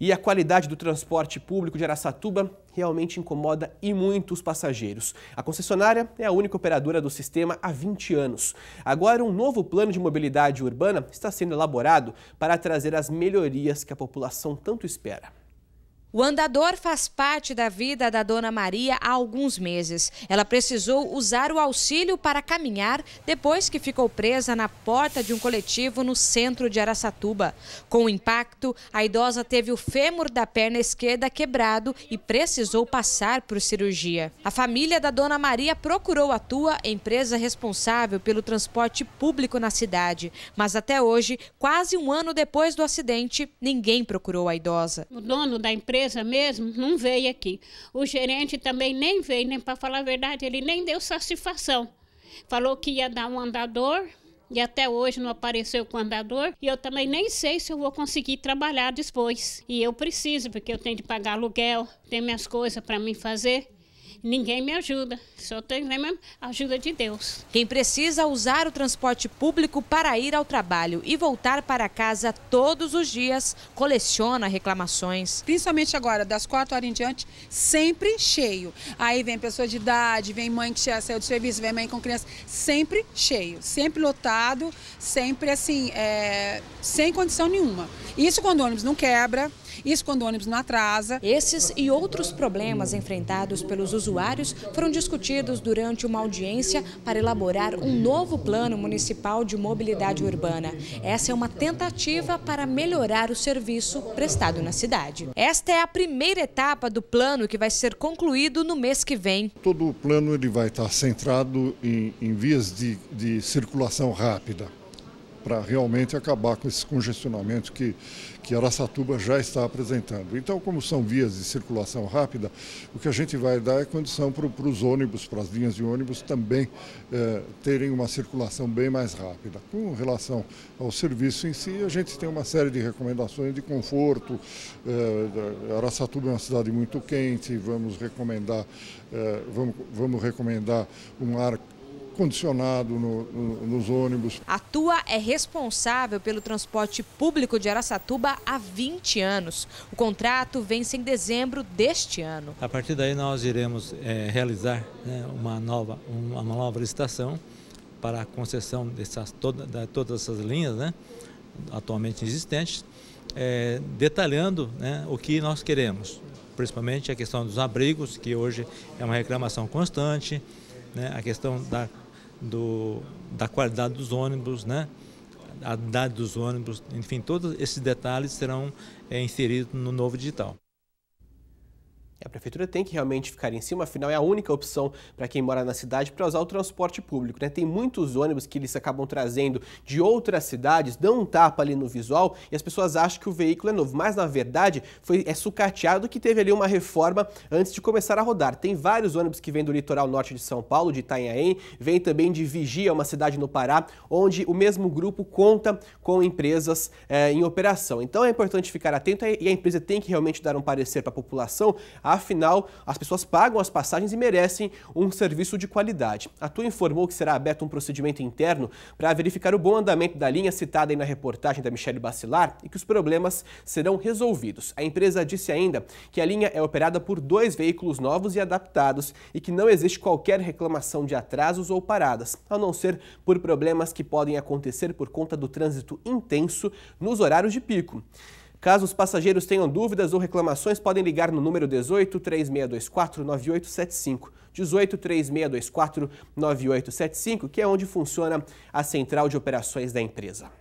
E a qualidade do transporte público de Araçatuba realmente incomoda e muito os passageiros. A concessionária é a única operadora do sistema há 20 anos. Agora, um novo plano de mobilidade urbana está sendo elaborado para trazer as melhorias que a população tanto espera. O andador faz parte da vida da dona Maria há alguns meses. Ela precisou usar o auxílio para caminhar depois que ficou presa na porta de um coletivo no centro de Araçatuba. Com o impacto, a idosa teve o fêmur da perna esquerda quebrado e precisou passar por cirurgia. A família da dona Maria procurou a tua empresa responsável pelo transporte público na cidade, mas até hoje, quase um ano depois do acidente, ninguém procurou a idosa. O dono da empresa empresa mesmo não veio aqui. O gerente também nem veio, nem para falar a verdade, ele nem deu satisfação. Falou que ia dar um andador, e até hoje não apareceu com andador. E eu também nem sei se eu vou conseguir trabalhar depois. E eu preciso, porque eu tenho de pagar aluguel, tenho minhas coisas para mim fazer. Ninguém me ajuda, só tem né, a ajuda de Deus. Quem precisa usar o transporte público para ir ao trabalho e voltar para casa todos os dias coleciona reclamações. Principalmente agora, das quatro horas em diante, sempre cheio. Aí vem pessoa de idade, vem mãe que já saiu do serviço, vem mãe com criança, sempre cheio, sempre lotado, sempre assim, é, sem condição nenhuma. Isso quando o ônibus não quebra, isso quando o ônibus não atrasa. Esses e outros problemas enfrentados pelos usuários foram discutidos durante uma audiência para elaborar um novo plano municipal de mobilidade urbana. Essa é uma tentativa para melhorar o serviço prestado na cidade. Esta é a primeira etapa do plano que vai ser concluído no mês que vem. Todo o plano ele vai estar centrado em, em vias de, de circulação rápida para realmente acabar com esse congestionamento que, que Araçatuba já está apresentando. Então, como são vias de circulação rápida, o que a gente vai dar é condição para os ônibus, para as linhas de ônibus também eh, terem uma circulação bem mais rápida. Com relação ao serviço em si, a gente tem uma série de recomendações de conforto. Aracatuba eh, Araçatuba é uma cidade muito quente, vamos recomendar, eh, vamos, vamos recomendar um ar ar-condicionado no, no, nos ônibus. A TUA é responsável pelo transporte público de Araçatuba há 20 anos. O contrato vence em dezembro deste ano. A partir daí nós iremos é, realizar né, uma, nova, uma nova licitação para a concessão dessas, toda, de todas essas linhas né, atualmente existentes, é, detalhando né, o que nós queremos, principalmente a questão dos abrigos, que hoje é uma reclamação constante, né, a questão da do, da qualidade dos ônibus, né? a idade dos ônibus, enfim, todos esses detalhes serão é, inseridos no novo digital. A prefeitura tem que realmente ficar em cima, afinal é a única opção para quem mora na cidade para usar o transporte público. Né? Tem muitos ônibus que eles acabam trazendo de outras cidades, dão um tapa ali no visual e as pessoas acham que o veículo é novo, mas na verdade foi, é sucateado que teve ali uma reforma antes de começar a rodar. Tem vários ônibus que vêm do litoral norte de São Paulo, de Itanhaém, vem também de Vigia, uma cidade no Pará, onde o mesmo grupo conta com empresas é, em operação. Então é importante ficar atento e a empresa tem que realmente dar um parecer para a população Afinal, as pessoas pagam as passagens e merecem um serviço de qualidade. A TUA informou que será aberto um procedimento interno para verificar o bom andamento da linha citada aí na reportagem da Michelle Bacilar e que os problemas serão resolvidos. A empresa disse ainda que a linha é operada por dois veículos novos e adaptados e que não existe qualquer reclamação de atrasos ou paradas, a não ser por problemas que podem acontecer por conta do trânsito intenso nos horários de pico. Caso os passageiros tenham dúvidas ou reclamações, podem ligar no número 18 3624 9875. 18 3624 9875, que é onde funciona a central de operações da empresa.